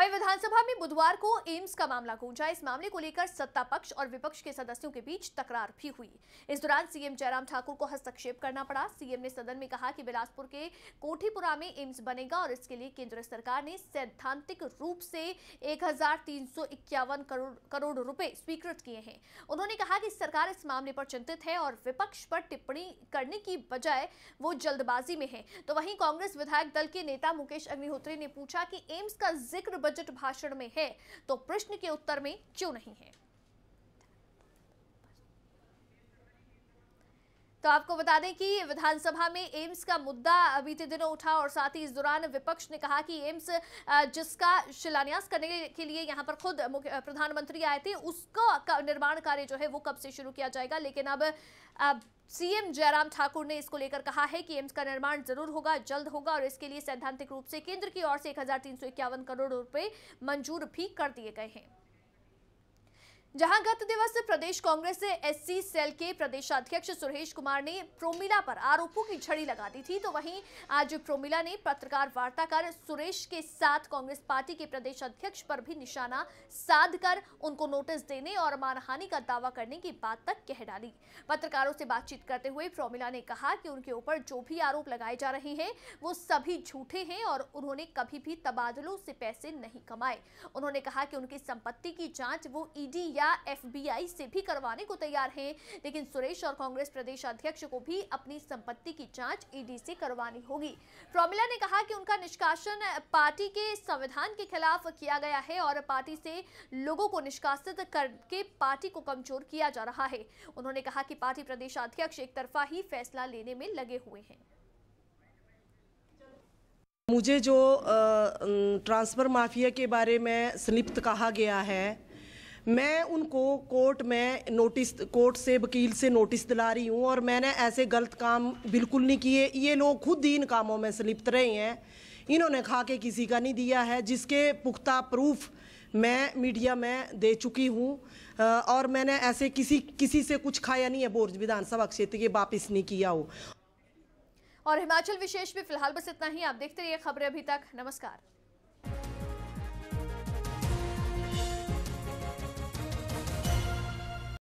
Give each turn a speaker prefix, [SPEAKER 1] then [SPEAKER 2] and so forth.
[SPEAKER 1] वहीं विधानसभा में बुधवार को एम्स का मामला गूंजा इस मामले को लेकर सत्ता पक्ष और विपक्ष के सदस्यों के बीच तकरार भी हुई इस दौरान सीएम जयराम ठाकुर को हस्तक्षेप करना पड़ा सीएम ने सदन में कहा कि बिलासपुर के कोठीपुरा में एम्स बनेगा और इसके लिए केंद्र सरकार ने सैद्धांतिक रूप से एक करोड़ करोड़ रुपए स्वीकृत किए हैं उन्होंने कहा कि सरकार इस मामले पर चिंतित है और विपक्ष पर टिप्पणी करने की बजाय वो जल्दबाजी में है तो वहीं कांग्रेस विधायक दल के नेता मुकेश अग्निहोत्री ने पूछा कि एम्स का जिक्र बजट भाषण में है तो प्रश्न के उत्तर में क्यों नहीं है तो आपको बता दें कि विधानसभा में एम्स का मुद्दा बीते दिनों उठा और साथ ही इस दौरान विपक्ष ने कहा कि एम्स जिसका शिलान्यास करने के लिए यहाँ पर खुद प्रधानमंत्री आए थे उसका का निर्माण कार्य जो है वो कब से शुरू किया जाएगा लेकिन अब, अब सीएम जयराम ठाकुर ने इसको लेकर कहा है कि एम्स का निर्माण जरूर होगा जल्द होगा और इसके लिए सैद्धांतिक रूप से केंद्र की ओर से एक करोड़ रुपए मंजूर भी कर दिए गए हैं जहां गत दिवस प्रदेश कांग्रेस एससी सेल के प्रदेश अध्यक्ष सुरेश कुमार ने प्रोमिला पर आरोपों की झड़ी लगा दी थी तो वहीं आज प्रोमिला ने पत्रकार वार्ता कर सुरेश के साथ कांग्रेस पार्टी के प्रदेश अध्यक्ष पर भी निशाना साधकर कर उनको नोटिस देने और मानहानि का दावा करने की बात तक कह डाली पत्रकारों से बातचीत करते हुए प्रोमिला ने कहा कि उनके ऊपर जो भी आरोप लगाए जा रहे हैं वो सभी झूठे हैं और उन्होंने कभी भी तबादलों से पैसे नहीं कमाए उन्होंने कहा कि उनकी संपत्ति की जाँच वो ईडी या एफबीआई से भी करवाने को तैयार हैं लेकिन सुरेश और कांग्रेस प्रदेश अध्यक्ष को भी अपनी संपत्ति की जांच ईडी से करवानी होगी प्रोमिला ने कहा कि उनका निष्कासन पार्टी के संविधान के खिलाफ किया गया है और पार्टी से लोगों को निष्कासित करके पार्टी को कमजोर किया जा रहा है उन्होंने कहा कि पार्टी प्रदेश अध्यक्ष एक ही फैसला लेने में लगे हुए हैं
[SPEAKER 2] मुझे जो ट्रांसफ़र माफिया के बारे में संलिप्त कहा गया है मैं उनको कोर्ट में नोटिस कोर्ट से वकील से नोटिस दिला रही हूँ और मैंने ऐसे गलत काम बिल्कुल नहीं किए ये लोग खुद ही इन कामों में सलिप्त रहे हैं इन्होंने खा के किसी का नहीं दिया है जिसके पुख्ता प्रूफ मैं मीडिया में दे चुकी हूँ और मैंने ऐसे किसी किसी से कुछ खाया नहीं है बोर्ज विधानसभा क्षेत्र के वापिस नहीं किया हो
[SPEAKER 1] और हिमाचल विशेष भी फिलहाल बस इतना ही आप देखते रहिए खबरें अभी तक नमस्कार